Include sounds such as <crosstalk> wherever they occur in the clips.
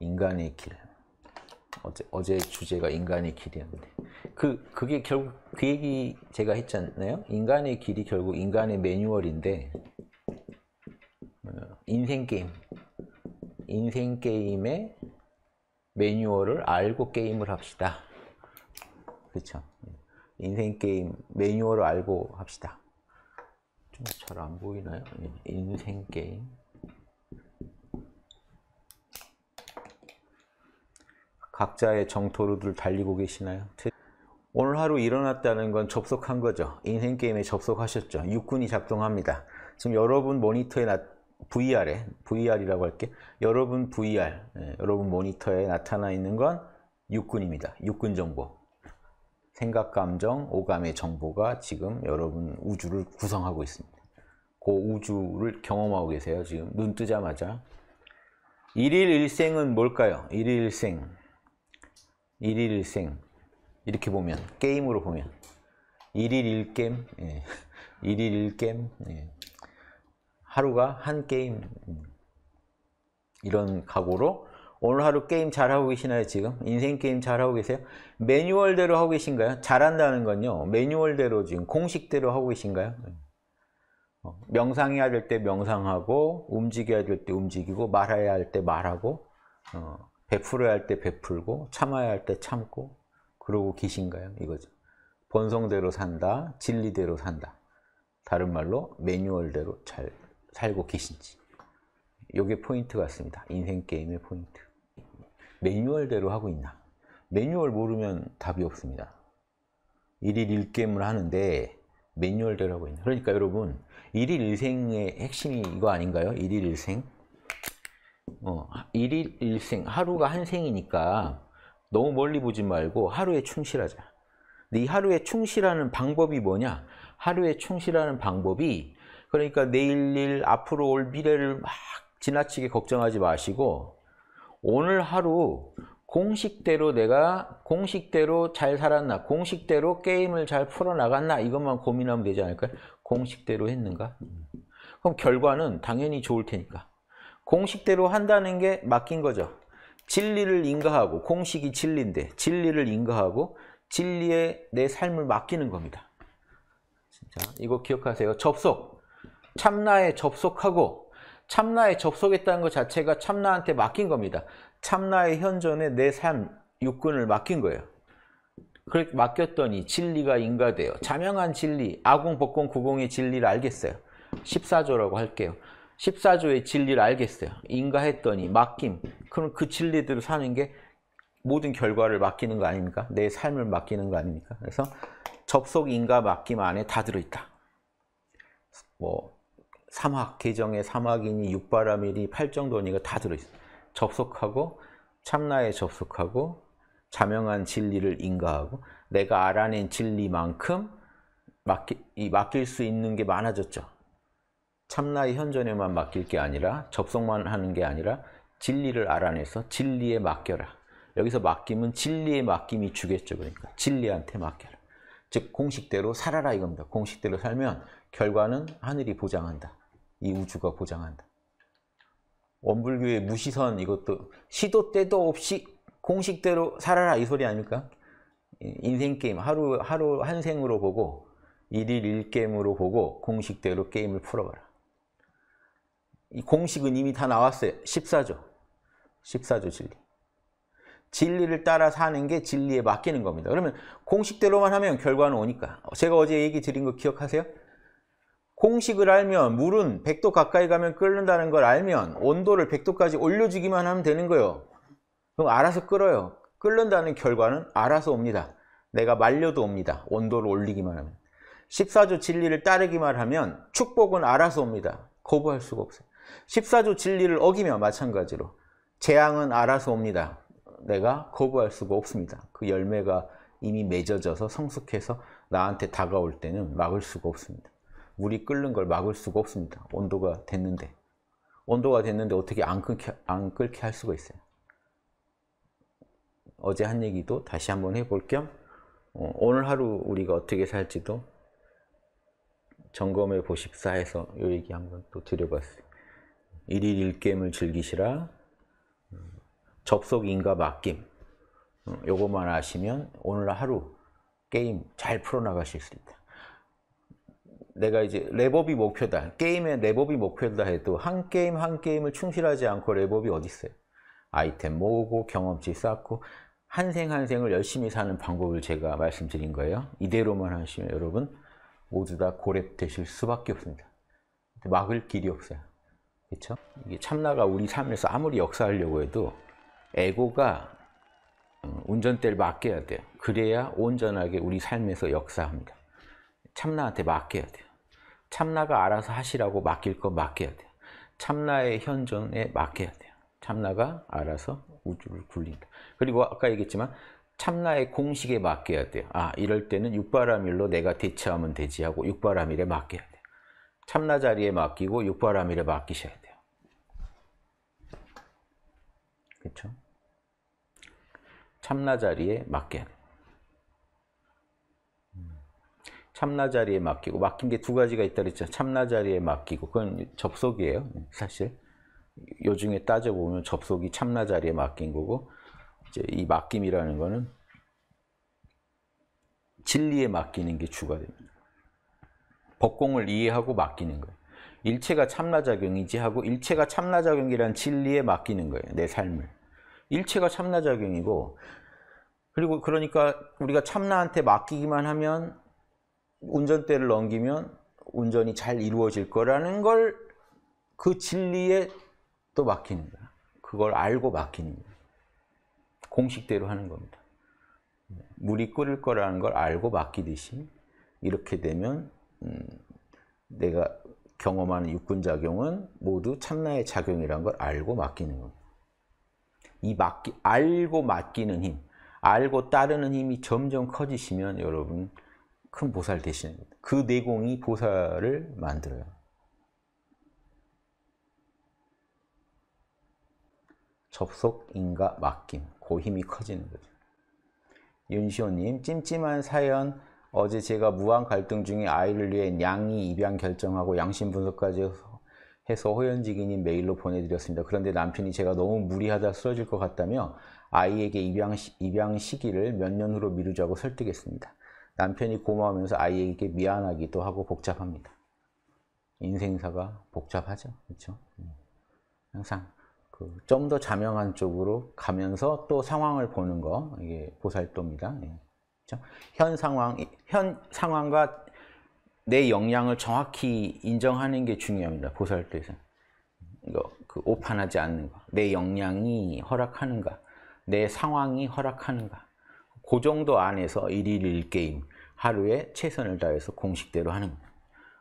인간의 길. 어제, 어제 주제가 인간의 길이었는데. 그, 그게 결국, 그 얘기 제가 했잖아요. 인간의 길이 결국 인간의 매뉴얼인데, 어, 인생게임. 인생게임의 매뉴얼을 알고 게임을 합시다. 그렇죠 인생게임 매뉴얼을 알고 합시다. 좀 잘안 보이나요? 예, 인생게임. 각자의 정토로들 달리고 계시나요? 오늘 하루 일어났다는 건 접속한 거죠. 인생게임에 접속하셨죠. 육군이 작동합니다. 지금 여러분 모니터에 나, VR에, VR이라고 할게 여러분 VR, 예, 여러분 모니터에 나타나 있는 건 육군입니다. 육군 정보. 생각, 감정, 오감의 정보가 지금 여러분 우주를 구성하고 있습니다. 그 우주를 경험하고 계세요. 지금 눈 뜨자마자. 일일 일생은 뭘까요? 일일 일생. 일일일생 이렇게 보면 게임으로 보면 일일일겜 예. <laughs> 일일일겜 예. 하루가 한 게임 이런 각오로 오늘 하루 게임 잘하고 계시나요 지금? 인생 게임 잘하고 계세요? 매뉴얼대로 하고 계신가요? 잘한다는 건요 매뉴얼대로 지금 공식대로 하고 계신가요? 예. 어, 명상해야 될 때 명상하고 움직여야 될 때 움직이고 말해야 할 때 말하고 어, 베풀어야 할 때 베풀고 참아야 할 때 참고 그러고 계신가요? 이거죠. 본성대로 산다, 진리대로 산다. 다른 말로 매뉴얼대로 잘 살고 계신지. 이게 포인트 같습니다. 인생 게임의 포인트. 매뉴얼대로 하고 있나? 매뉴얼 모르면 답이 없습니다. 일일 1게임을 하는데 매뉴얼대로 하고 있나? 그러니까 여러분 일일 일생의 핵심이 이거 아닌가요? 일일 일생? 어, 일일 일생, 하루가 한 생이니까 너무 멀리 보지 말고 하루에 충실하자. 근데 이 하루에 충실하는 방법이 뭐냐? 하루에 충실하는 방법이 그러니까 내일 일, 앞으로 올 미래를 막 지나치게 걱정하지 마시고 오늘 하루 공식대로 내가 공식대로 잘 살았나 공식대로 게임을 잘 풀어나갔나 이것만 고민하면 되지 않을까요? 공식대로 했는가? 그럼 결과는 당연히 좋을 테니까 공식대로 한다는 게 맡긴 거죠. 진리를 인가하고 공식이 진리인데 진리를 인가하고 진리에 내 삶을 맡기는 겁니다. 진짜 이거 기억하세요. 접속. 참나에 접속하고 참나에 접속했다는 것 자체가 참나한테 맡긴 겁니다. 참나의 현존에 내 삶, 육군을 맡긴 거예요. 그렇게 맡겼더니 진리가 인가돼요. 자명한 진리, 아궁 복공, 구공의 진리를 알겠어요. 14조라고 할게요. 14조의 진리를 알겠어요. 인가했더니 맡김. 그럼 그 진리대로 사는 게 모든 결과를 맡기는 거 아닙니까? 내 삶을 맡기는 거 아닙니까? 그래서 접속 인가 맡김 안에 다 들어있다. 뭐 삼학, 계정의 삼학이니 육바람이니 팔정도니가 다 들어있어. 접속하고 참나에 접속하고 자명한 진리를 인가하고 내가 알아낸 진리만큼 맡기, 맡길 수 있는 게 많아졌죠. 참나의 현존에만 맡길 게 아니라 접속만 하는 게 아니라 진리를 알아내서 진리에 맡겨라. 여기서 맡김은 진리에 맡김이 주겠죠. 그러니까 진리한테 맡겨라. 즉 공식대로 살아라 이겁니다. 공식대로 살면 결과는 하늘이 보장한다. 이 우주가 보장한다. 원불교의 무시선 이것도 시도 때도 없이 공식대로 살아라 이 소리 아닙니까? 인생 게임 하루 하루 한 생으로 보고 일일 일게임으로 보고 공식대로 게임을 풀어봐라. 이 공식은 이미 다 나왔어요. 14조. 14조 진리. 진리를 따라 사는 게 진리에 맡기는 겁니다. 그러면 공식대로만 하면 결과는 오니까. 제가 어제 얘기 드린 거 기억하세요? 공식을 알면 물은 100도 가까이 가면 끓는다는 걸 알면 온도를 100도까지 올려주기만 하면 되는 거예요. 그럼 알아서 끓어요. 끓는다는 결과는 알아서 옵니다. 내가 말려도 옵니다. 온도를 올리기만 하면. 14조 진리를 따르기만 하면 축복은 알아서 옵니다. 거부할 수가 없어요. 14조 진리를 어기며 마찬가지로 재앙은 알아서 옵니다. 내가 거부할 수가 없습니다. 그 열매가 이미 맺어져서 성숙해서 나한테 다가올 때는 막을 수가 없습니다. 물이 끓는 걸 막을 수가 없습니다. 온도가 됐는데. 온도가 됐는데 어떻게 안 끓게, 안 끓게 할 수가 있어요. 어제 한 얘기도 다시 한번 해볼 겸 어, 오늘 하루 우리가 어떻게 살지도 점검해 보십사 해서 이 얘기 한번 또 드려봤어요. 일일 일겜을 즐기시라 접속인과 맡김 요것만 아시면 오늘 하루 게임 잘 풀어나가실 수 있다. 내가 이제 랩업이 목표다. 게임의 랩업이 목표다 해도 한 게임 한 게임을 충실하지 않고 랩업이 어디 있어요? 아이템 모으고 경험치 쌓고 한 생 한 생을 열심히 사는 방법을 제가 말씀드린 거예요. 이대로만 하시면 여러분 모두 다 고렙 되실 수밖에 없습니다. 막을 길이 없어요. 그렇죠? 이게 참나가 우리 삶에서 아무리 역사하려고 해도 에고가 어, 운전대를 맡겨야 돼요. 그래야 온전하게 우리 삶에서 역사합니다. 참나한테 맡겨야 돼요. 참나가 알아서 하시라고 맡길 거 맡겨야 돼요. 참나의 현존에 맡겨야 돼요. 참나가 알아서 우주를 굴린다. 그리고 아까 얘기했지만 참나의 공식에 맡겨야 돼요. 아, 이럴 때는 육바람일로 내가 대처하면 되지 하고 육바람일에 맡겨야 돼요. 참나자리에 맡기고 육바라밀에 맡기셔야 돼요. 그렇죠? 참나자리에 맡겨야 돼요. 음. 참나자리에 맡기고 맡긴 게 두 가지가 있다 그랬죠. 참나자리에 맡기고 그건 접속이에요. 사실 요중에 따져보면 접속이 참나자리에 맡긴 거고 이제 이 맡김이라는 거는 진리에 맡기는 게 주가 됩니다. 법공을 이해하고 맡기는 거예요. 일체가 참나작용이지 하고 일체가 참나작용이란 진리에 맡기는 거예요. 내 삶을. 일체가 참나작용이고 그리고 그러니까 우리가 참나한테 맡기기만 하면 운전대를 넘기면 운전이 잘 이루어질 거라는 걸 그 진리에 또 맡기는 거야. 그걸 알고 맡기는 거야. 공식대로 하는 겁니다. 네. 물이 끓을 거라는 걸 알고 맡기듯이 이렇게 되면 음, 내가 경험하는 육군작용은 모두 참나의 작용이란 걸 알고 맡기는 겁니다. 이 맡기, 알고 맡기는 힘, 알고 따르는 힘이 점점 커지시면 여러분 큰 보살 되시는 겁니다. 그 내공이 보살을 만들어요. 접속, 인가, 맡김, 그 힘이 커지는 거죠. 윤시호님, 찜찜한 사연 어제 제가 무한 갈등 중에 아이를 위해 양이 입양 결정하고 양심 분석까지 해서 호연지기님 메일로 보내드렸습니다. 그런데 남편이 제가 너무 무리하다 쓰러질 것 같다며 아이에게 입양, 시, 입양 시기를 몇년 후로 미루자고 설득했습니다. 남편이 고마우면서 아이에게 미안하기도 하고 복잡합니다. 인생사가 복잡하죠. 그렇죠? 음. 항상 그좀더 자명한 쪽으로 가면서 또 상황을 보는 거 이게 보살도입니다. 예. 현 상황, 현 상황과 내 역량을 정확히 인정하는 게 중요합니다. 보살도에서 이거 그 오판하지 않는 거, 내 역량이 허락하는가, 내 상황이 허락하는가, 그 정도 안에서 1일 1게임 하루에 최선을 다해서 공식대로 하는 거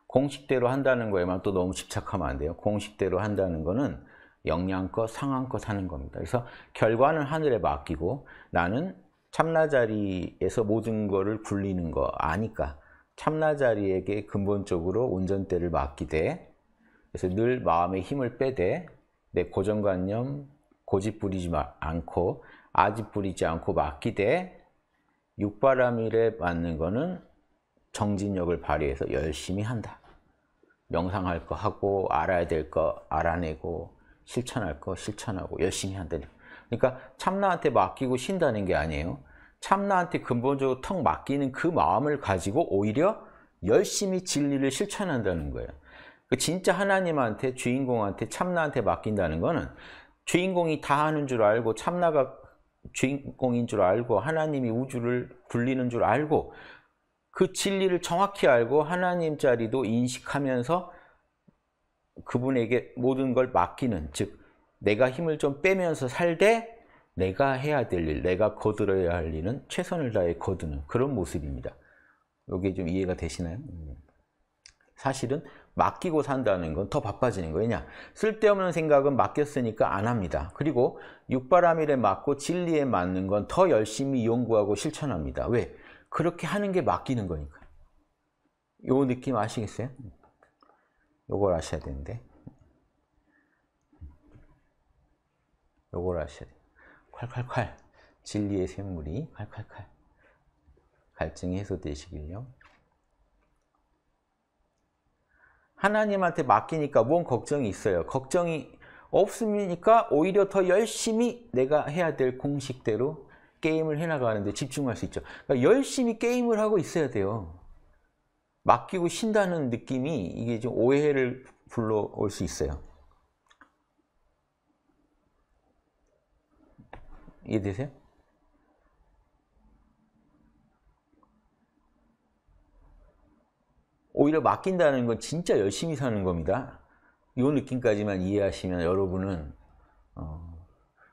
공식대로 한다는 거에만 또 너무 집착하면 안 돼요. 공식대로 한다는 거는 역량껏 상황껏 하는 겁니다. 그래서 결과는 하늘에 맡기고 나는 참나자리에서 모든 것을 굴리는 거 아니까 참나자리에게 근본적으로 운전대를 맡기되 그래서 늘 마음의 힘을 빼되 내 고정관념 고집 부리지 않고 아집 부리지 않고 맡기되 육바람일에 맞는 거는 정진력을 발휘해서 열심히 한다. 명상할 거 하고 알아야 될 거 알아내고 실천할 거 실천하고 열심히 한다는 그러니까 참나한테 맡기고 쉰다는 게 아니에요. 참나한테 근본적으로 턱 맡기는 그 마음을 가지고 오히려 열심히 진리를 실천한다는 거예요. 그 진짜 하나님한테 주인공한테 참나한테 맡긴다는 거는 주인공이 다 하는 줄 알고 참나가 주인공인 줄 알고 하나님이 우주를 굴리는 줄 알고 그 진리를 정확히 알고 하나님 자리도 인식하면서 그분에게 모든 걸 맡기는 즉 내가 힘을 좀 빼면서 살되 내가 해야 될 일, 내가 거들어야 할 일은 최선을 다해 거두는 그런 모습입니다. 여기 좀 이해가 되시나요? 음. 사실은 맡기고 산다는 건 더 바빠지는 거냐 예 쓸데없는 생각은 맡겼으니까 안 합니다. 그리고 육바람일에 맞고 진리에 맞는 건 더 열심히 연구하고 실천합니다. 왜? 그렇게 하는 게 맡기는 거니까. 요 느낌 아시겠어요? 음. 요걸 아셔야 되는데. 요걸 아셔야 돼요. 콸콸콸 진리의 샘물이 콸콸콸 갈증이 해소되시길요. 하나님한테 맡기니까 뭔 걱정이 있어요. 걱정이 없으니까 오히려 더 열심히 내가 해야 될 공식대로 게임을 해나가는데 집중할 수 있죠. 그러니까 열심히 게임을 하고 있어야 돼요. 맡기고 쉰다는 느낌이 이게 좀 오해를 불러올 수 있어요. 이해되세요? 오히려 맡긴다는 건 진짜 열심히 사는 겁니다. 이 느낌까지만 이해하시면 여러분은 어,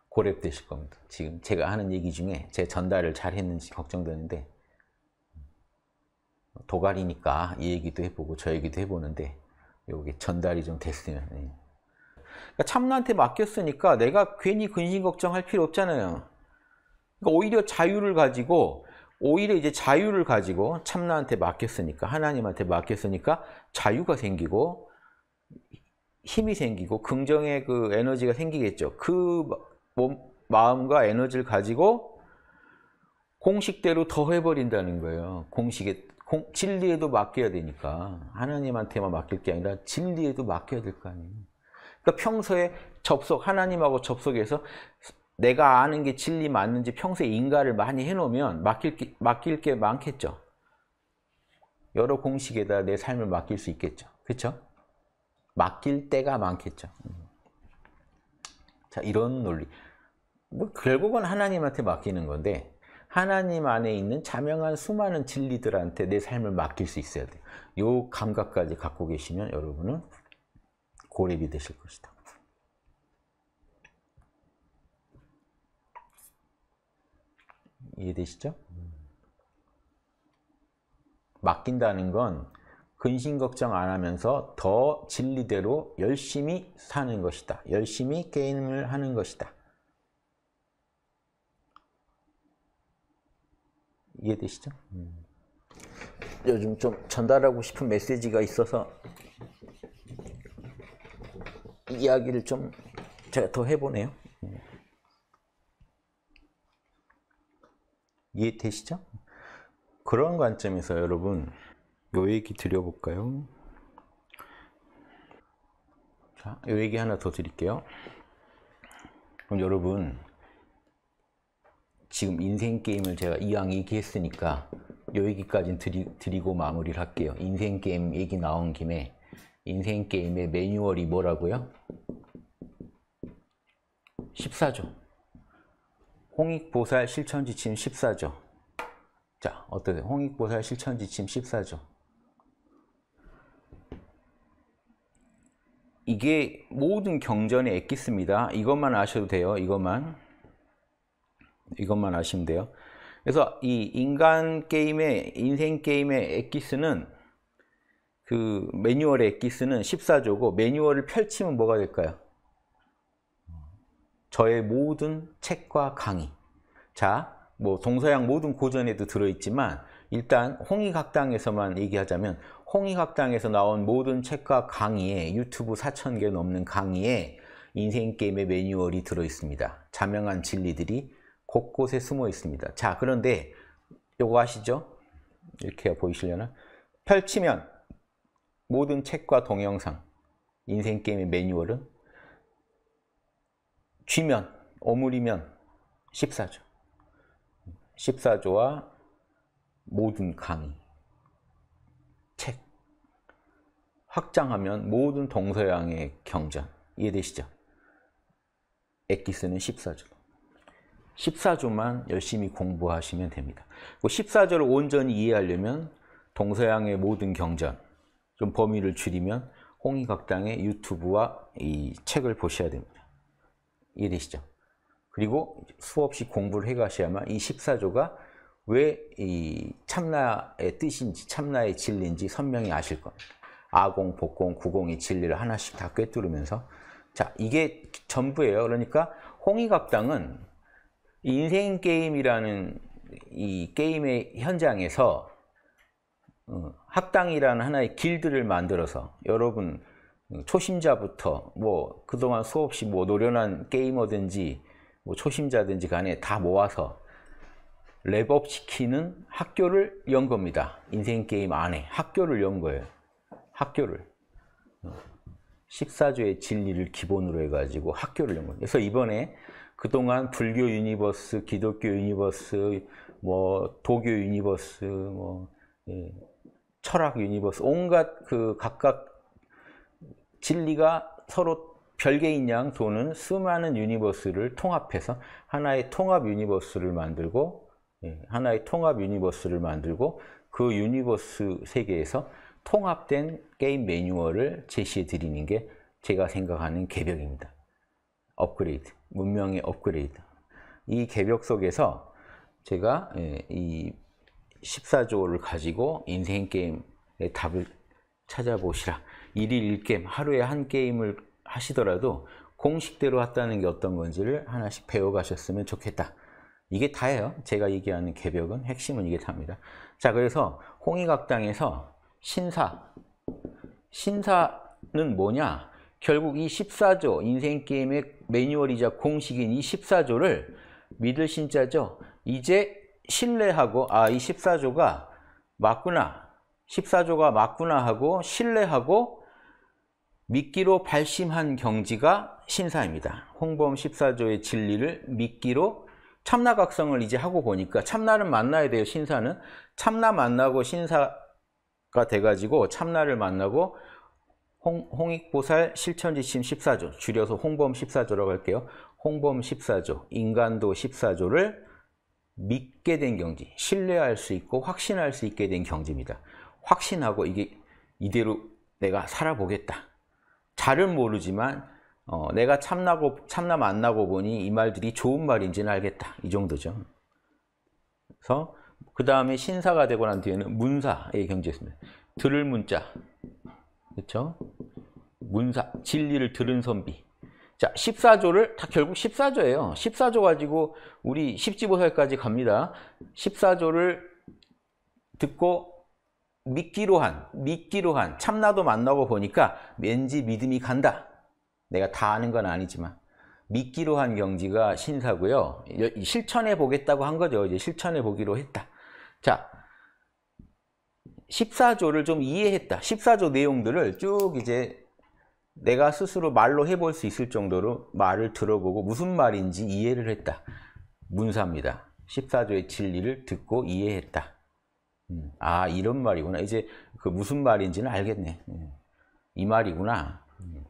고렙되실 겁니다. 지금 제가 하는 얘기 중에 제 전달을 잘 했는지 걱정되는데 도가리니까 이 얘기도 해보고 저 얘기도 해보는데 여기 전달이 좀 됐으면 예. 그러니까 참나한테 맡겼으니까 내가 괜히 근심 걱정할 필요 없잖아요. 그러니까 오히려 자유를 가지고 오히려 이제 자유를 가지고 참나한테 맡겼으니까 하나님한테 맡겼으니까 자유가 생기고 힘이 생기고 긍정의 그 에너지가 생기겠죠. 그 마음과 에너지를 가지고 공식대로 더해버린다는 거예요. 공식에 공, 진리에도 맡겨야 되니까 하나님한테만 맡길 게 아니라 진리에도 맡겨야 될 거 아니에요. 그러니까 평소에 접속 하나님하고 접속해서 내가 아는 게 진리 맞는지 평소에 인가를 많이 해놓으면 맡길 게, 맡길 게 많겠죠. 여러 공식에다 내 삶을 맡길 수 있겠죠. 그렇죠? 맡길 때가 많겠죠. 자, 이런 논리. 뭐 결국은 하나님한테 맡기는 건데 하나님 안에 있는 자명한 수많은 진리들한테 내 삶을 맡길 수 있어야 돼요. 요 감각까지 갖고 계시면 여러분은 고립이 되실 것이다. 이해되시죠? 맡긴다는 건 근심 걱정 안 하면서 더 진리대로 열심히 사는 것이다. 열심히 게임을 하는 것이다. 이해되시죠? 음. 요즘 좀 전달하고 싶은 메시지가 있어서 이야기를 좀 제가 더 해보네요. 이해되시죠? 그런 관점에서 여러분 요 얘기 드려볼까요? 자, 요 얘기 하나 더 드릴게요. 그럼 여러분 지금 인생 게임을 제가 이왕 얘기했으니까 요 얘기까지는 드리, 드리고 마무리를 할게요. 인생 게임 얘기 나온 김에 인생 게임의 매뉴얼이 뭐라고요? 14조. 홍익보살 실천지침 14조. 자, 어떠세요? 홍익보살 실천지침 14조. 이게 모든 경전에 엑기스입니다. 이것만 아셔도 돼요. 이것만. 이것만 아시면 돼요. 그래서 이 인간 게임의, 인생 게임의 엑기스는 그 매뉴얼의 엑기스는 14조고 매뉴얼을 펼치면 뭐가 될까요? 저의 모든 책과 강의 자, 뭐 동서양 모든 고전에도 들어있지만 일단 홍익학당에서만 얘기하자면 홍익학당에서 나온 모든 책과 강의에 유튜브 4천 개 넘는 강의에 인생게임의 매뉴얼이 들어있습니다. 자명한 진리들이 곳곳에 숨어 있습니다. 자, 그런데 요거 아시죠? 이렇게 보이시려나? 펼치면 모든 책과 동영상, 인생게임의 매뉴얼은 쥐면, 어물이면 14조. 14조와 모든 강의, 책, 확장하면 모든 동서양의 경전, 이해되시죠? 엑기스는 14조. 14조만 열심히 공부하시면 됩니다. 14조를 그 온전히 이해하려면 동서양의 모든 경전, 그 범위를 줄이면 홍익학당의 유튜브와 이 책을 보셔야 됩니다. 이해되시죠? 그리고 수없이 공부를 해가셔야만 이 14조가 왜 이 참나의 뜻인지 참나의 진리인지 선명히 아실 겁니다. 아공, 복공, 구공의 진리를 하나씩 다 꿰뚫으면서 자 이게 전부예요. 그러니까 홍익학당은 인생게임이라는 이 게임의 현장에서 어, 합당이라는 하나의 길드를 만들어서 여러분 초심자부터 뭐 그동안 수없이 뭐 노련한 게이머든지 뭐 초심자든지 간에 다 모아서 랩업 시키는 학교를 연 겁니다. 인생 게임 안에 학교를 연 거예요. 학교를. 14조의 진리를 기본으로 해가지고 학교를 연 거예요. 그래서 이번에 그동안 불교 유니버스, 기독교 유니버스, 뭐 도교 유니버스, 뭐 예. 철학 유니버스 온갖 그 각각 진리가 서로 별개인 양 도는 수많은 유니버스를 통합해서 하나의 통합 유니버스를 만들고 예, 하나의 통합 유니버스를 만들고 그 유니버스 세계에서 통합된 게임 매뉴얼을 제시해 드리는 게 제가 생각하는 개벽입니다. 업그레이드, 문명의 업그레이드. 이 개벽 속에서 제가 예, 이 14조를 가지고 인생 게임의 답을 찾아보시라. 일일 일게임, 하루에 한 게임을 하시더라도 공식대로 했다는 게 어떤 건지를 하나씩 배워가셨으면 좋겠다. 이게 다예요. 제가 얘기하는 개벽은 핵심은 이게 다입니다 자, 그래서 홍의각당에서 신사, 신사는 뭐냐? 결국 이 14조, 인생게임의 매뉴얼이자 공식인 이 14조를 믿을 신자죠. 이제 신뢰하고 아 이 14조가 맞구나 14조가 맞구나 하고 신뢰하고 믿기로 발심한 경지가 신사입니다 홍범 14조의 진리를 믿기로 참나각성을 이제 하고 보니까 참나는 만나야 돼요. 신사는 참나 만나고 신사가 돼가지고 참나를 만나고 홍, 익보살 실천지침 14조 줄여서 홍범 14조라고 할게요. 홍범 14조 인간도 14조를 믿게 된 경지, 신뢰할 수 있고 확신할 수 있게 된 경지입니다. 확신하고 이게 이대로 내가 살아보겠다. 잘은 모르지만 어, 내가 참나고 참나 만나고 보니 이 말들이 좋은 말인지는 알겠다. 이 정도죠. 그래서 그 다음에 신사가 되고 난 뒤에는 문사의 경지였습니다. 들을 문자, 그렇죠? 문사, 진리를 들은 선비. 자, 14조를 다 결국 14조예요. 14조 가지고 우리 10지보살까지 갑니다. 14조를 듣고 믿기로 한, 믿기로 한, 참나도 만나고 보니까 왠지 믿음이 간다. 내가 다 아는 건 아니지만. 믿기로 한 경지가 신사고요. 실천해 보겠다고 한 거죠. 이제 실천해 보기로 했다. 자, 14조를 좀 이해했다. 14조 내용들을 쭉 이제 내가 스스로 말로 해볼 수 있을 정도로 말을 들어보고 무슨 말인지 이해를 했다. 문사입니다. 14조의 진리를 듣고 이해했다. 음, 아 이런 말이구나. 이제 그 무슨 말인지는 알겠네. 음, 이 말이구나. 음,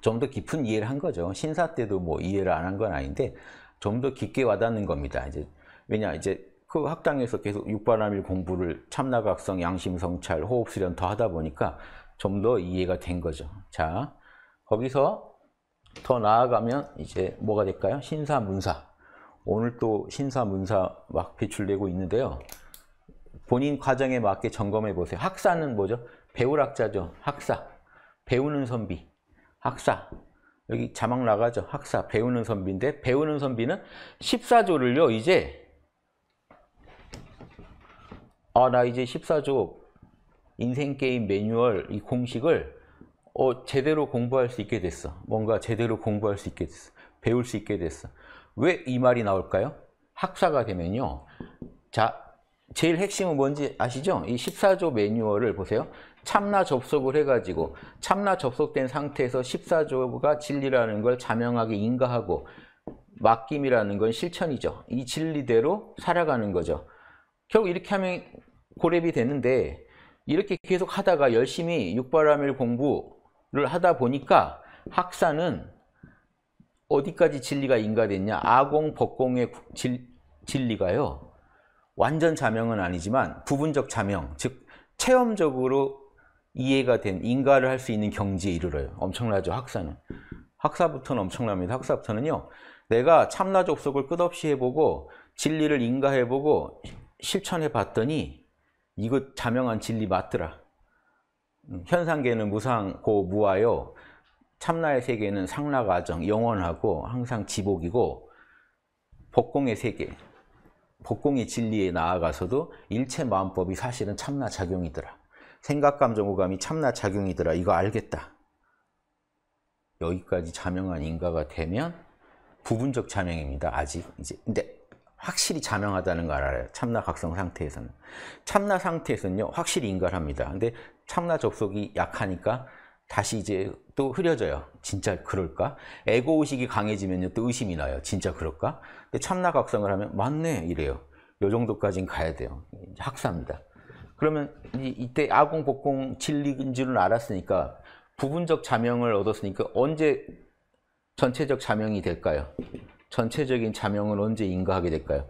좀더 깊은 이해를 한 거죠. 신사 때도 뭐 이해를 안 한 건 아닌데 좀 더 깊게 와닿는 겁니다. 이제 왜냐 이제 그 학당에서 계속 육바람일 공부를 참나각성, 양심성찰, 호흡수련 더 하다 보니까 좀더 이해가 된 거죠. 자, 거기서 더 나아가면 이제 뭐가 될까요? 신사문사. 오늘 또 신사문사 막 배출되고 있는데요. 본인 과정에 맞게 점검해 보세요. 학사는 뭐죠? 배우학자죠. 학사. 배우는 선비. 학사. 여기 자막 나가죠. 학사. 배우는 선비인데 배우는 선비는 14조를요. 이제 아, 나 이제 14조 인생게임 매뉴얼 이 공식을 어, 제대로 공부할 수 있게 됐어. 뭔가 제대로 공부할 수 있게 됐어. 배울 수 있게 됐어. 왜 이 말이 나올까요? 학사가 되면요. 자, 제일 핵심은 뭔지 아시죠? 이 14조 매뉴얼을 보세요. 참나 접속을 해가지고 참나 접속된 상태에서 14조가 진리라는 걸 자명하게 인가하고 맡김이라는 건 실천이죠. 이 진리대로 살아가는 거죠. 결국 이렇게 하면 고렙이 되는데 이렇게 계속 하다가 열심히 육바람밀 공부를 하다 보니까 학사는 어디까지 진리가 인가됐냐 아공, 법공의 진, 진리가요 완전 자명은 아니지만 부분적 자명 즉 체험적으로 이해가 된 인가를 할 수 있는 경지에 이르러요 엄청나죠 학사는 학사부터는 엄청납니다 학사부터는요 내가 참나 접속을 끝없이 해보고 진리를 인가해보고 실천해 봤더니 이거 자명한 진리 맞더라. 음, 현상계는 무상고 무하요 참나의 세계는 상라가정 영원하고 항상 지복이고 복공의 세계 복공이 진리에 나아가서도 일체 마음법이 사실은 참나 작용이더라. 생각, 감정, 오감이 참나 작용이더라. 이거 알겠다. 여기까지 자명한 인가가 되면 부분적 자명입니다. 아직 이제 근데 확실히 자명하다는 걸 알아요. 참나 각성 상태에서는. 참나 상태에서는요, 확실히 인가합니다. 근데 참나 접속이 약하니까 다시 이제 또 흐려져요. 진짜 그럴까? 에고 의식이 강해지면또 의심이 나요. 진짜 그럴까? 근데 참나 각성을 하면 맞네 이래요. 요 정도까진 가야 돼요. 학사입니다. 그러면 이때 아공 복공 진리인 줄은 알았으니까 부분적 자명을 얻었으니까 언제 전체적 자명이 될까요? 전체적인 자명은 언제 인가하게 될까요?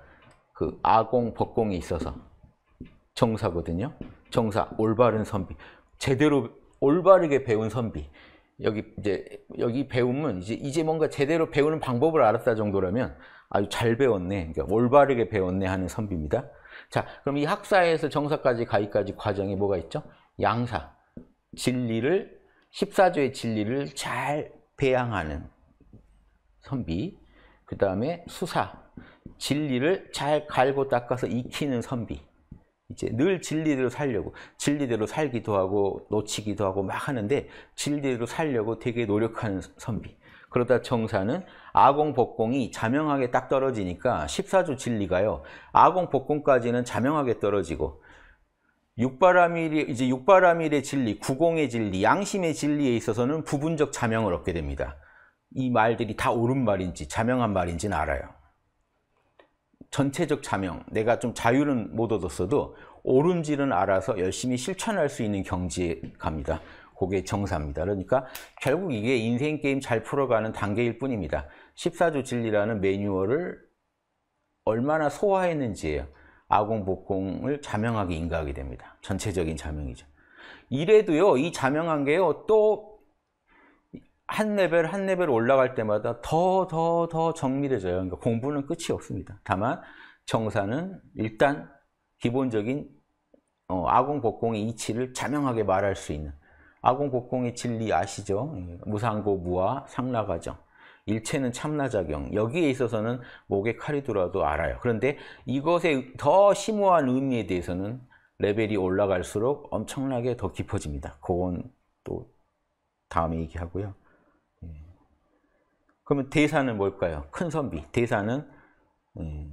그 아공, 법공이 있어서 정사거든요. 정사, 올바른 선비. 제대로 올바르게 배운 선비. 여기 이제 여기 배움은 이제 이제 뭔가 제대로 배우는 방법을 알았다 정도라면 아주 잘 배웠네. 그러니까 올바르게 배웠네 하는 선비입니다. 자, 그럼 이 학사에서 정사까지 가기까지 과정이 뭐가 있죠? 양사. 진리를 14조의 진리를 잘 배양하는 선비. 그 다음에 수사, 진리를 잘 갈고 닦아서 익히는 선비. 이제 늘 진리대로 살려고 진리대로 살기도 하고 놓치기도 하고 막 하는데 진리대로 살려고 되게 노력하는 선비. 그러다 정사는 아공 복공이 자명하게 딱 떨어지니까 14조 진리가요. 아공 복공까지는 자명하게 떨어지고 육바라밀의 이제 육바라밀의 진리, 구공의 진리, 양심의 진리에 있어서는 부분적 자명을 얻게 됩니다. 이 말들이 다 옳은 말인지 자명한 말인지는 알아요. 전체적 자명, 내가 좀 자유는 못 얻었어도 옳은지는 알아서 열심히 실천할 수 있는 경지에 갑니다. 그게 정사입니다. 그러니까 결국 이게 인생 게임 잘 풀어가는 단계일 뿐입니다. 14조 진리라는 매뉴얼을 얼마나 소화했는지예요. 아공, 복공을 자명하게 인가하게 됩니다. 전체적인 자명이죠. 이래도요, 이 자명한 게요, 또한 레벨 한 레벨 올라갈 때마다 더 더 더 정밀해져요. 그러니까 공부는 끝이 없습니다. 다만 정사는 일단 기본적인 어, 아공 복공의 이치를 자명하게 말할 수 있는 아공 복공의 진리 아시죠? 무상고 무아 상라가정 일체는 참나작용 여기에 있어서는 목에 칼이 들어도 알아요. 그런데 이것의 더 심오한 의미에 대해서는 레벨이 올라갈수록 엄청나게 더 깊어집니다. 그건 또 다음에 얘기하고요. 그러면 대사는 뭘까요? 큰 선비. 대사는 예,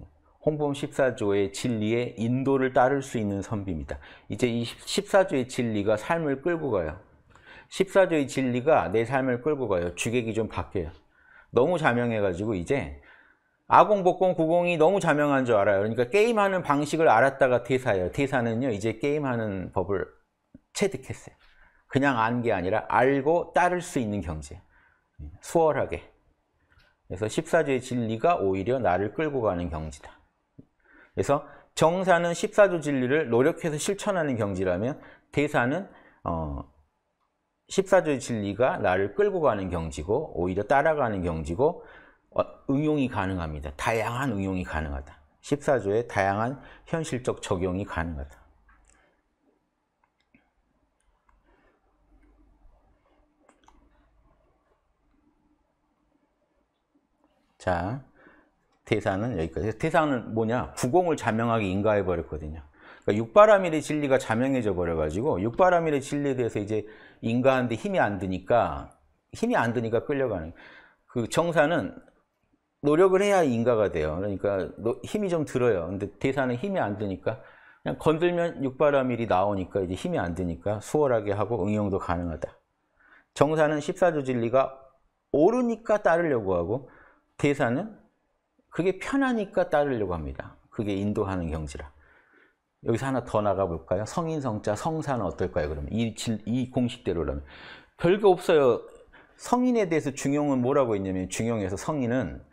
홍범 14조의 진리의 인도를 따를 수 있는 선비입니다. 이제 이 14조의 진리가 삶을 끌고 가요. 14조의 진리가 내 삶을 끌고 가요. 주객이 좀 바뀌어요. 너무 자명해가지고 이제 아공복공 구공이 너무 자명한 줄 알아요. 그러니까 게임하는 방식을 알았다가 대사예요. 대사는요 이제 게임하는 법을 체득했어요. 그냥 안 게 아니라 알고 따를 수 있는 경제. 수월하게. 그래서 14조의 진리가 오히려 나를 끌고 가는 경지다. 그래서 정사는 14조 진리를 노력해서 실천하는 경지라면 대사는 어, 14조의 진리가 나를 끌고 가는 경지고 오히려 따라가는 경지고 어, 응용이 가능합니다. 다양한 응용이 가능하다. 14조의 다양한 현실적 적용이 가능하다. 자, 태산은 여기까지. 태산은 뭐냐? 구공을 자명하게 인가해 버렸거든요. 그러니까 육바라밀의 진리가 자명해져 버려가지고 육바라밀의 진리에 대해서 이제 인가하는데 힘이 안 드니까 힘이 안 드니까 끌려가는. 그 정사는 노력을 해야 인가가 돼요. 그러니까 힘이 좀 들어요. 근데 대사는 힘이 안 드니까 그냥 건들면 육바라밀이 나오니까 이제 힘이 안 드니까 수월하게 하고 응용도 가능하다. 정사는 14조 진리가 오르니까 따르려고 하고 대사는 그게 편하니까 따르려고 합니다. 그게 인도하는 경지라. 여기서 하나 더 나가볼까요? 성인, 성자, 성사는 어떨까요? 그러면 이, 공식대로라면 별거 없어요. 성인에 대해서 중용은 뭐라고 했냐면 중용에서 성인은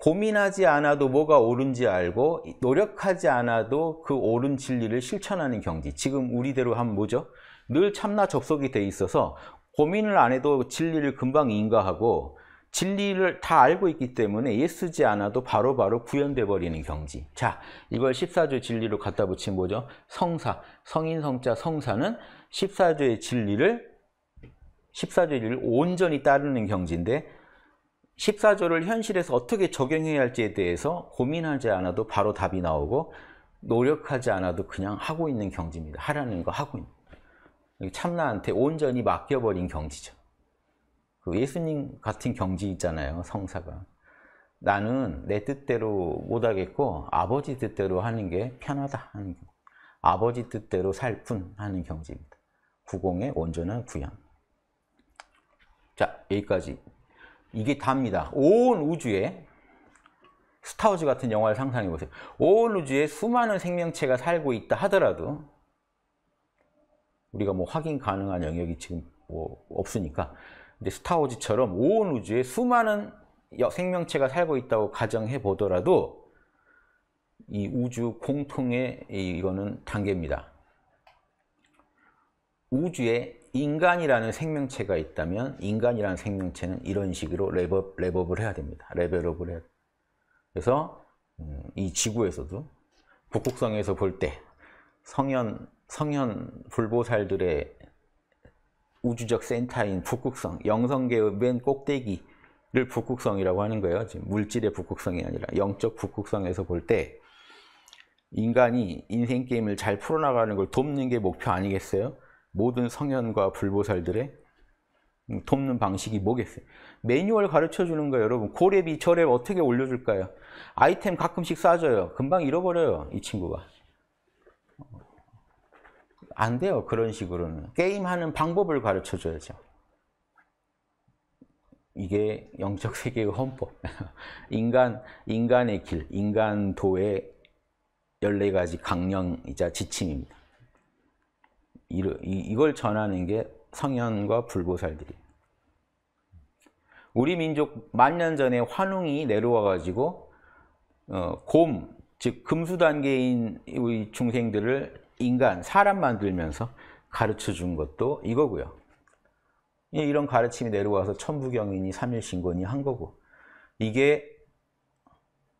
고민하지 않아도 뭐가 옳은지 알고 노력하지 않아도 그 옳은 진리를 실천하는 경지 지금 우리대로 하면 뭐죠? 늘 참나 접속이 돼 있어서 고민을 안 해도 진리를 금방 인가하고 진리를 다 알고 있기 때문에 예 쓰지 않아도 바로바로 바로 구현돼 버리는 경지. 자, 이걸 14조 진리로 갖다 붙인 뭐죠? 성사, 성인, 성자, 성사는 14조의 진리를 14조 진리를 온전히 따르는 경지인데 14조를 현실에서 어떻게 적용해야 할지에 대해서 고민하지 않아도 바로 답이 나오고 노력하지 않아도 그냥 하고 있는 경지입니다. 하라는 거 하고 있는 참나한테 온전히 맡겨버린 경지죠. 그 예수님 같은 경지 있잖아요. 성사가. 나는 내 뜻대로 못하겠고 아버지 뜻대로 하는 게 편하다 하는 경 아버지 뜻대로 살 뿐 하는 경지입니다. 구공의 온전한 구양. 자 여기까지 이게 답니다. 온 우주에 스타워즈 같은 영화를 상상해 보세요. 온 우주에 수많은 생명체가 살고 있다 하더라도 우리가 뭐 확인 가능한 영역이 지금 뭐 없으니까 이제 스타워즈처럼 온 우주에 수많은 생명체가 살고 있다고 가정해 보더라도 이 우주 공통의 이거는 단계입니다. 우주에 인간이라는 생명체가 있다면 인간이라는 생명체는 이런 식으로 레벨, 레벨업을 해야 됩니다. 레벨업을 해야 그래서 음, 이 지구에서도 북극성에서 볼 때 성현 성현 불보살들의 우주적 센터인 북극성, 영성계의 맨 꼭대기를 북극성이라고 하는 거예요. 지금 물질의 북극성이 아니라 영적 북극성에서 볼 때 인간이 인생 게임을 잘 풀어나가는 걸 돕는 게 목표 아니겠어요? 모든 성현과 불보살들의 음, 돕는 방식이 뭐겠어요? 매뉴얼 가르쳐 주는 거예요, 여러분. 고랩이 저랩 어떻게 올려줄까요? 아이템 가끔씩 싸줘요. 금방 잃어버려요, 이 친구가. 안 돼요. 그런 식으로는. 게임하는 방법을 가르쳐 줘야죠. 이게 영적 세계의 헌법. <laughs> 인간, 인간의 길, 인간도의 14가지 강령이자 지침입니다. 이걸 전하는 게 성현과 불보살들이. 우리 민족 만년 전에 환웅이 내려와 가지고 어, 곰, 즉 금수 단계인 우리 중생들을 인간, 사람 만들면서 가르쳐 준 것도 이거고요. 예, 이런 가르침이 내려와서 천부경이 삼일신고니 한 거고 이게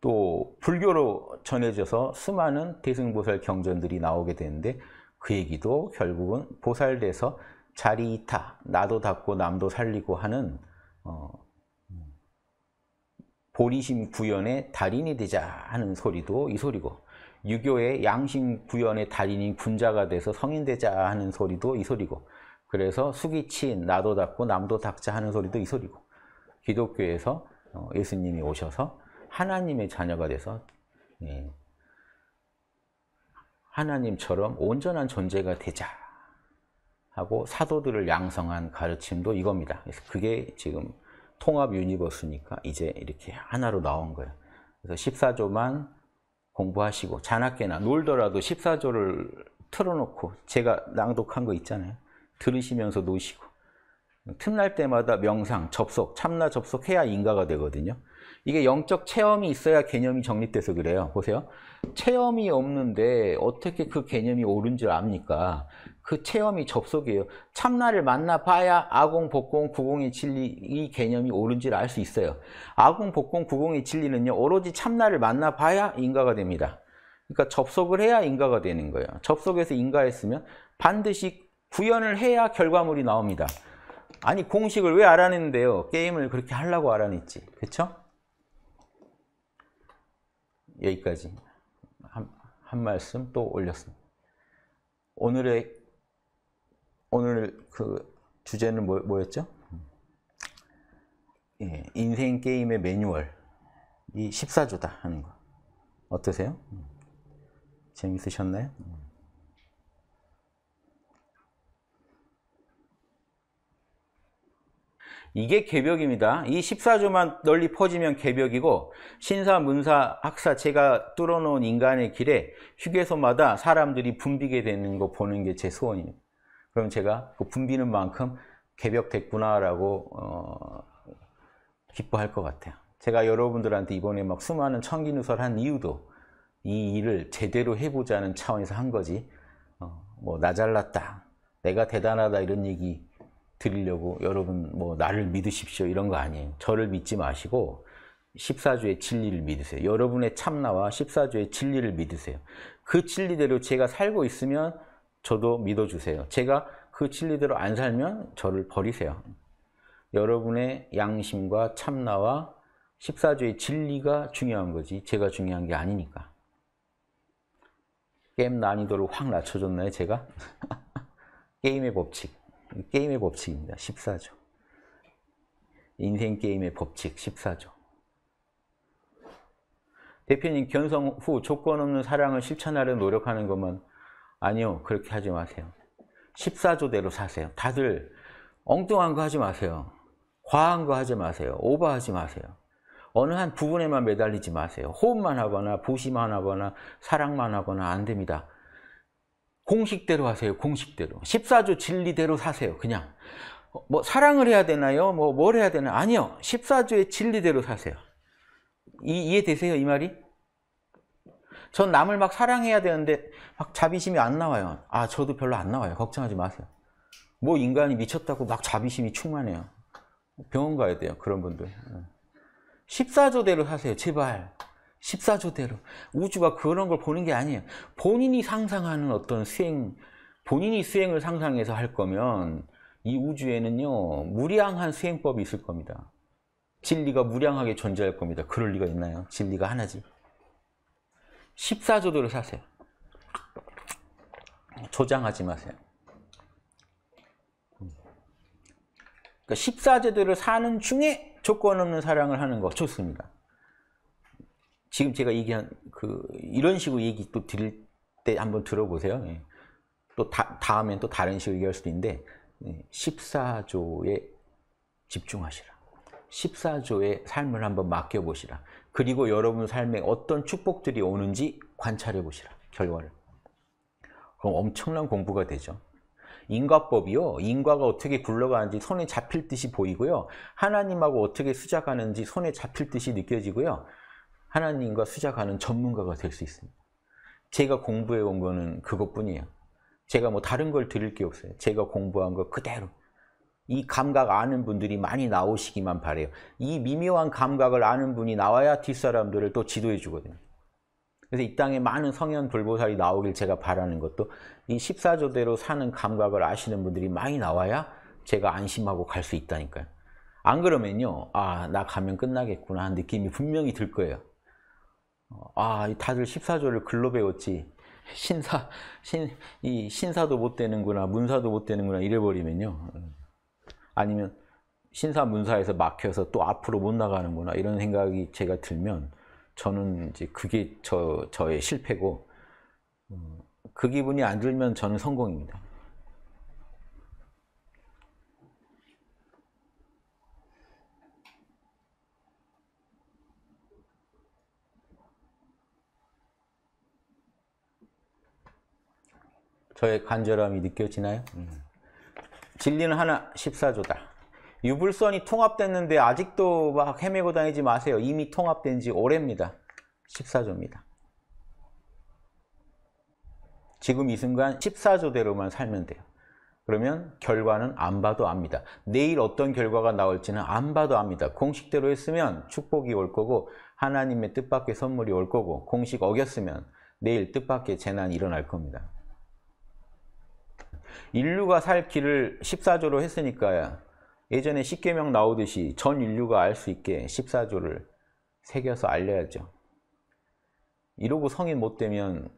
또 불교로 전해져서 수많은 대승보살 경전들이 나오게 되는데 그 얘기도 결국은 보살돼서 자리 이타, 나도 닦고 남도 살리고 하는 어, 보리심 구현의 달인이 되자 하는 소리도 이 소리고 유교의 양심 구현의 달인인 군자가 돼서 성인되자 하는 소리도 이 소리고 그래서 수기친 나도 닦고 남도 닦자 하는 소리도 이 소리고 기독교에서 어, 예수님이 오셔서 하나님의 자녀가 돼서 예, 하나님처럼 온전한 존재가 되자 하고 사도들을 양성한 가르침도 이겁니다. 그래서 그게 지금 통합 유니버스니까 이제 이렇게 하나로 나온 거예요. 그래서 14조만 공부하시고 자나깨나 놀더라도 14조를 틀어놓고 제가 낭독한 거 있잖아요. 들으시면서 노시고 틈날 때마다 명상, 접속, 참나 접속해야 인가가 되거든요. 이게 영적 체험이 있어야 개념이 정립돼서 그래요. 보세요. 체험이 없는데 어떻게 그 개념이 옳은 줄 압니까? 그 체험이 접속이에요. 참나를 만나봐야 아공, 복공, 구공의 진리 이 개념이 옳은지를 알 수 있어요. 아공, 복공, 구공의 진리는요. 오로지 참나를 만나봐야 인가가 됩니다. 그러니까 접속을 해야 인가가 되는 거예요. 접속해서 인가했으면 반드시 구현을 해야 결과물이 나옵니다. 아니 공식을 왜 알아냈는데요? 게임을 그렇게 하려고 알아냈지. 그쵸 여기까지 한, 한 말씀 또 올렸습니다. 오늘의 오늘 그 주제는 뭐, 였죠 예, 인생 게임의 매뉴얼이 14조다 하는 거. 어떠세요? 재밌으셨나요? 이게 개벽입니다. 이 14조만 널리 퍼지면 개벽이고 신사, 문사, 학사 제가 뚫어놓은 인간의 길에 휴게소마다 사람들이 붐비게 되는 거 보는 게 제 소원입니다. 그럼 제가 그 분비는 만큼 개벽됐구나라고 어, 기뻐할 것 같아요. 제가 여러분들한테 이번에 막 수많은 청기 누설한 이유도 이 일을 제대로 해보자는 차원에서 한 거지 어, 뭐나 잘났다, 내가 대단하다 이런 얘기 드리려고 여러분 뭐 나를 믿으십시오 이런 거 아니에요. 저를 믿지 마시고 14조의 진리를 믿으세요. 여러분의 참나와 14조의 진리를 믿으세요. 그 진리대로 제가 살고 있으면 저도 믿어주세요. 제가 그 진리대로 안 살면 저를 버리세요. 여러분의 양심과 참나와 14조의 진리가 중요한 거지 제가 중요한 게 아니니까. 게임 난이도를 확 낮춰줬나요, 제가? <laughs> 게임의 법칙. 게임의 법칙입니다. 14조. 인생 게임의 법칙 14조. 대표님, 견성 후 조건 없는 사랑을 실천하려 노력하는 것만 아니요 그렇게 하지 마세요 14조대로 사세요 다들 엉뚱한 거 하지 마세요 과한 거 하지 마세요 오버하지 마세요 어느 한 부분에만 매달리지 마세요 호흡만 하거나 보시만 하거나 사랑만 하거나 안 됩니다 공식대로 하세요 공식대로 14조 진리대로 사세요 그냥 뭐 사랑을 해야 되나요? 뭐 뭘 해야 되나? 요 아니요. 14조의 진리대로 사세요. 이, 이해되세요? 이 말이? 전 남을 막 사랑해야 되는데 막 자비심이 안 나와요. 아, 저도 별로 안 나와요. 걱정하지 마세요. 뭐 인간이 미쳤다고 막 자비심이 충만해요. 병원 가야 돼요. 그런 분들. 14조대로 예. 사세요. 제발. 14조대로. 우주가 그런 걸 보는 게 아니에요. 본인이 상상하는 어떤 수행, 본인이 수행을 상상해서 할 거면 이 우주에는요. 무량한 수행법이 있을 겁니다. 진리가 무량하게 존재할 겁니다. 그럴 리가 있나요? 진리가 하나지. 14조도를 사세요. 조장하지 마세요. 음. 그러니까 14제도를 사는 중에 조건 없는 사랑을 하는 거 좋습니다. 지금 제가 얘기한 그 이런 식으로 얘기 또 드릴 때 한번 들어보세요. 예. 또 다, 음엔또 다른 식으로 얘기할 수도 있는데 14조에 예, 집중하시라. 14조의 삶을 한번 맡겨보시라. 그리고 여러분 삶에 어떤 축복들이 오는지 관찰해 보시라. 결과를. 그럼 엄청난 공부가 되죠. 인과법이요. 인과가 어떻게 굴러가는지 손에 잡힐 듯이 보이고요. 하나님하고 어떻게 수작하는지 손에 잡힐 듯이 느껴지고요. 하나님과 수작하는 전문가가 될 수 있습니다. 제가 공부해 온 거는 그것뿐이에요. 제가 뭐 다른 걸 드릴 게 없어요. 제가 공부한 거 그대로. 이 감각 아는 분들이 많이 나오시기만 바래요. 이 미묘한 감각을 아는 분이 나와야 뒷사람들을 또 지도해 주거든요. 그래서 이 땅에 많은 성현 불보살이 나오길 제가 바라는 것도 이 14조대로 사는 감각을 아시는 분들이 많이 나와야 제가 안심하고 갈 수 있다니까요. 안 그러면요. 아, 나 가면 끝나겠구나 하는 느낌이 분명히 들 거예요. 어, 아, 다들 14조를 글로 배웠지. 신사, 신, 이 신사도 못 되는구나, 문사도 못 되는구나 이래버리면요. 아니면 신사문사에서 막혀서 또 앞으로 못 나가는구나 이런 생각이 제가 들면 저는 이제 그게 저, 저의 실패고 음, 그 기분이 안 들면 저는 성공입니다. 저의 간절함이 느껴지나요? 음. 진리는 하나 14조다. 유불선이 통합됐는데 아직도 막 헤매고 다니지 마세요. 이미 통합된 지 오래입니다. 14조입니다. 지금 이 순간 14조대로만 살면 돼요. 그러면 결과는 안 봐도 압니다. 내일 어떤 결과가 나올지는 안 봐도 압니다. 공식대로 했으면 축복이 올 거고 하나님의 뜻밖의 선물이 올 거고 공식 어겼으면 내일 뜻밖의 재난이 일어날 겁니다. 인류가 살 길을 14조로 했으니까 예전에 10개명 나오듯이 전 인류가 알 수 있게 14조를 새겨서 알려야죠. 이러고 성인 못 되면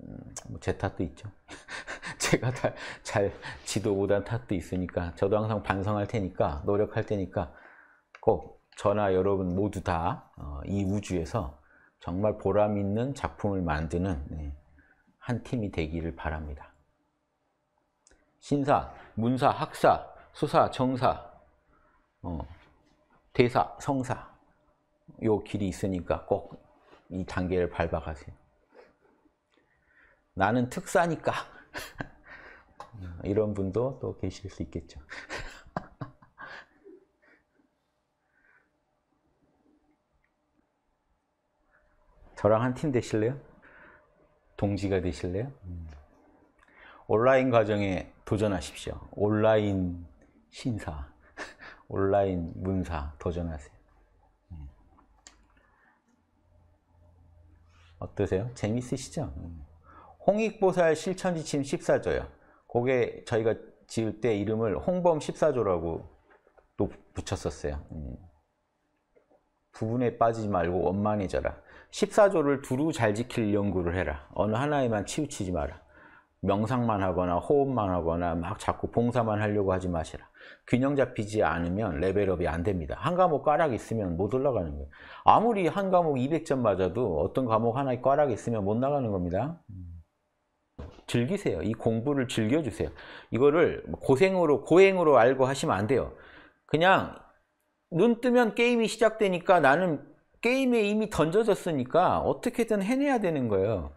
음, 뭐 제 탓도 있죠. <laughs> 제가 다, 잘 지도 못한 탓도 있으니까 저도 항상 반성할 테니까 노력할 테니까 꼭 저나 여러분 모두 다이 어, 우주에서 정말 보람 있는 작품을 만드는 네, 한 팀이 되기를 바랍니다. 신사, 문사, 학사, 수사, 정사, 어, 대사, 성사 요 길이 있으니까 꼭 이 단계를 밟아가세요. 나는 특사니까 <laughs> 이런 분도 또 계실 수 있겠죠. <laughs> 저랑 한 팀 되실래요? 동지가 되실래요? 음. 온라인 과정에 도전하십시오. 온라인 신사, <laughs> 온라인 문사 도전하세요. 음. 어떠세요? 재밌으시죠? 음. 홍익보살 실천지침 14조요. 그게 저희가 지을 때 이름을 홍범 14조라고 또 붙였었어요. 음. 부분에 빠지지 말고 원만해져라. 14조를 두루 잘 지킬 연구를 해라. 어느 하나에만 치우치지 마라. 명상만 하거나 호흡만 하거나 막 자꾸 봉사만 하려고 하지 마시라. 균형 잡히지 않으면 레벨업이 안 됩니다. 한 과목 꽈락 있으면 못 올라가는 거예요. 아무리 한 과목 200점 맞아도 어떤 과목 하나에 꽈락 있으면 못 나가는 겁니다. 즐기세요. 이 공부를 즐겨주세요. 이거를 고생으로, 고행으로 알고 하시면 안 돼요. 그냥 눈 뜨면 게임이 시작되니까 나는 게임에 이미 던져졌으니까 어떻게든 해내야 되는 거예요.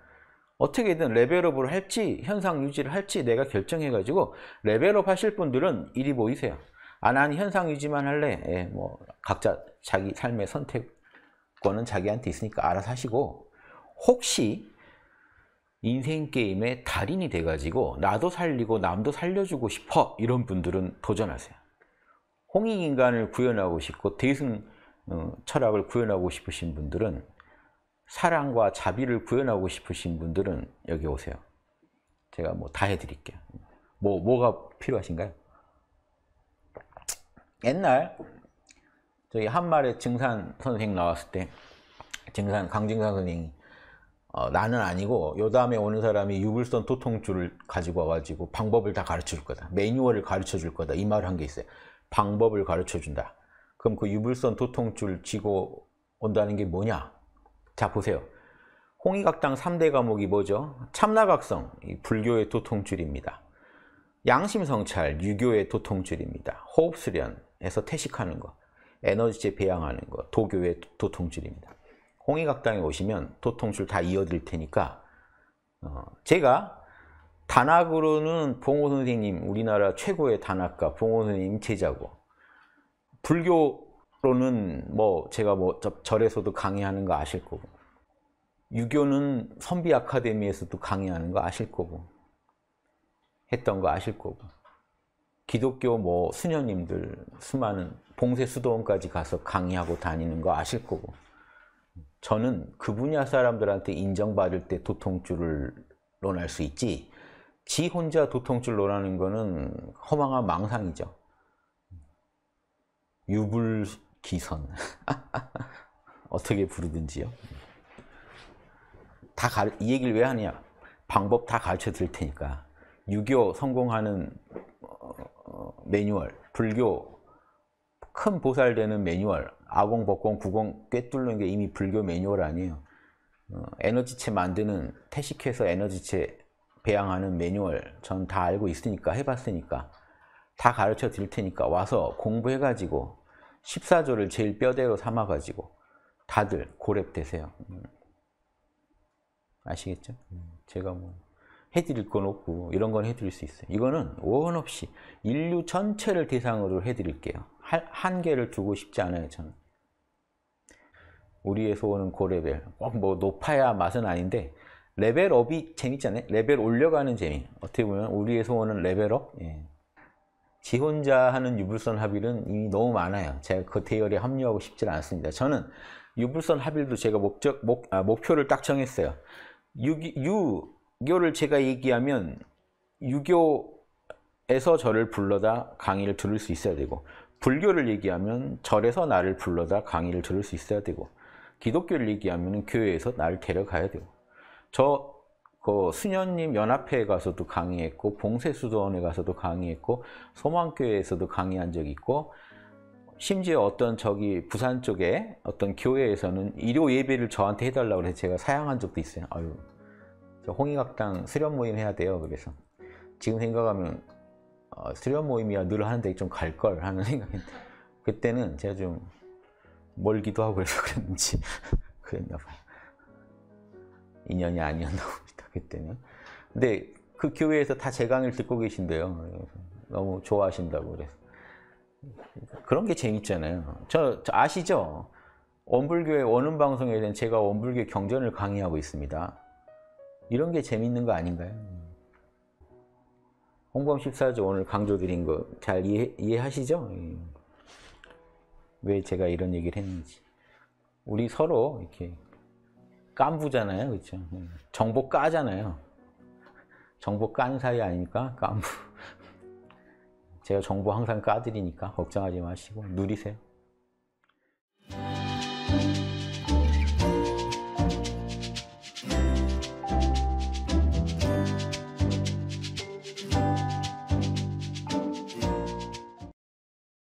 어떻게든 레벨업을 할지 현상 유지를 할지 내가 결정해 가지고 레벨업 하실 분들은 이리 보이세요 안한 아, 현상 유지만 할래 예, 뭐 각자 자기 삶의 선택권은 자기한테 있으니까 알아서 하시고 혹시 인생 게임의 달인이 돼가지고 나도 살리고 남도 살려주고 싶어 이런 분들은 도전하세요. 홍익인간을 구현하고 싶고 대승 어, 철학을 구현하고 싶으신 분들은 사랑과 자비를 구현하고 싶으신 분들은 여기 오세요. 제가 뭐 다 해드릴게요. 뭐, 뭐가 필요하신가요? 옛날 저희 한말의 증산 선생 나왔을 때 증산 강증산 선생이 어, 나는 아니고 요다음에 오는 사람이 유불선 도통줄을 가지고 와가지고 방법을 다 가르쳐 줄 거다 매뉴얼을 가르쳐 줄 거다 이 말을 한 게 있어요 방법을 가르쳐 준다 그럼 그 유불선 도통줄 지고 온다는 게 뭐냐 자 보세요. 홍의각당 3대 과목이 뭐죠? 참나각성, 불교의 도통줄입니다. 양심성찰, 유교의 도통줄입니다. 호흡수련에서 태식하는 것, 에너지제 배양하는 것, 도교의 도통줄입니다. 홍의각당에 오시면 도통줄 다 이어드릴 테니까 어, 제가 단학으로는 봉호 선생님, 우리나라 최고의 단학가 봉호 선생님 제자고 불교 로는 뭐 제가 뭐 절에서도 강의하는 거 아실 거고 유교는 선비 아카데미에서도 강의하는 거 아실 거고 했던 거 아실 거고 기독교 뭐 수녀님들 수많은 봉쇄 수도원까지 가서 강의하고 다니는 거 아실 거고 저는 그 분야 사람들한테 인정받을 때 도통줄을 논할 수 있지 지 혼자 도통줄 논하는 거는 허망한 망상이죠 유불 기선 <laughs> 어떻게 부르든지요 다이 얘기를 왜 하냐 방법 다 가르쳐 드릴 테니까 유교 성공하는 어, 어, 매뉴얼 불교 큰 보살되는 매뉴얼 아공, 복공 구공 꿰뚫는 게 이미 불교 매뉴얼 아니에요 어, 에너지체 만드는 태식해서 에너지체 배양하는 매뉴얼 전 다 알고 있으니까 해봤으니까 다 가르쳐 드릴 테니까 와서 공부해가지고 14조를 제일 뼈대로 삼아가지고 다들 고렙 되세요. 음. 아시겠죠? 음, 제가 뭐 해드릴 건 없고 이런 건 해드릴 수 있어요. 이거는 원 없이 인류 전체를 대상으로 해드릴게요. 한계를 두고 싶지 않아요, 저는. 우리의 소원은 고레벨. 뭐 높아야 맛은 아닌데 레벨업이 재밌잖아요. 레벨 올려가는 재미. 어떻게 보면 우리의 소원은 레벨업. 예. 지 혼자 하는 유불선 합일은 이미 너무 많아요. 제가 그 대열에 합류하고 싶지 않습니다. 저는 유불선 합일도 제가 목적, 목, 아, 목표를 딱 정했어요. 유, 유교를 제가 얘기하면 유교에서 저를 불러다 강의를 들을 수 있어야 되고 불교를 얘기하면 절에서 나를 불러다 강의를 들을 수 있어야 되고 기독교를 얘기하면 교회에서 나를 데려가야 되고 저그 수녀님 연합회에 가서도 강의했고 봉쇄수도원에 가서도 강의했고 소망교회에서도 강의한 적이 있고 심지어 어떤 저기 부산 쪽에 어떤 교회에서는 일요 예배를 저한테 해달라고 해서 제가 사양한 적도 있어요. 아유, 저 홍익학당 수련 모임 해야 돼요. 그래서 지금 생각하면 어, 수련 모임이야 늘 하는데 좀 갈 걸 하는 <laughs> 생각인데 그때는 제가 좀 멀기도 하고 그래서 그랬는지 <laughs> 그랬나 봐요. 인연이 아니었나 보죠. 그때는. 렇기 근데 그 교회에서 다 제 강의를 듣고 계신데요. 너무 좋아하신다고 그래서. 그런 게 재밌잖아요. 저, 저 아시죠? 원불교의 원음 방송에 대한 제가 원불교 경전을 강의하고 있습니다. 이런 게 재밌는 거 아닌가요? 홍범 14조 오늘 강조드린 거 잘 이해, 이해하시죠? 예. 왜 제가 이런 얘기를 했는지. 우리 서로 이렇게 깐부잖아요. 그렇죠? 정보 까잖아요. 정보 깐 사이 아닙니까? 깐부. 제가 정보 항상 까드리니까 걱정하지 마시고 누리세요.